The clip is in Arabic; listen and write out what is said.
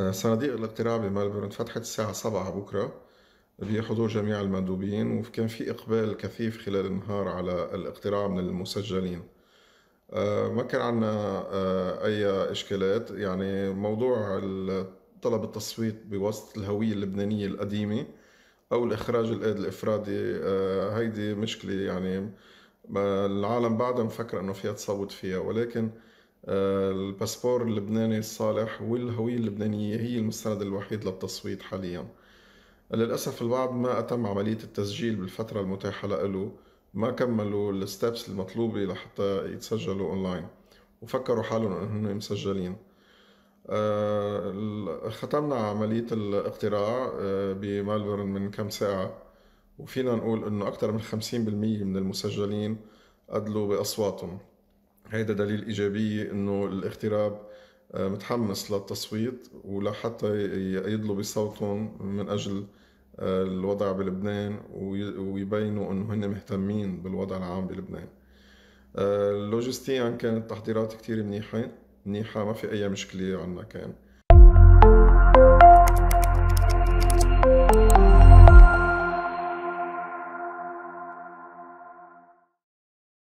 آه، صناديق الاقتراع بملبورن فتحت الساعة سبعة بكرة بحضور جميع المندوبين وكان في إقبال كثيف خلال النهار على الاقتراع من المسجلين آه، ما كان عندنا آه، أي إشكالات يعني موضوع طلب التصويت بواسطة الهوية اللبنانية القديمة أو الإخراج الإفرادي هيدي مشكلة يعني العالم بعدها مفكرة إنه فيها تصوت فيها ولكن آه، الباسبور اللبناني الصالح والهوية اللبنانية هي المستند الوحيد للتصويت حاليا للأسف البعض ما أتم عملية التسجيل بالفترة المتاحة له ما كملوا الستبس المطلوبة لحتى يتسجلوا أونلاين وفكروا حالهم أنهم مسجلين آه، ختمنا عملية الاقتراع آه، بمالبورن من كم ساعة وفينا نقول أنه أكثر من 50% من المسجلين أدلوا بأصواتهم هيدا دليل إيجابية إنه الاغتراب آه، متحمس للتصويت ولحتى يضلوا بصوتهم من أجل آه، الوضع بلبنان ويبينوا إنه هن مهتمين بالوضع العام بلبنان آه، لوجستيا كانت تحضيرات كتير منيحة منيحة ما في أي مشكلة عنا كان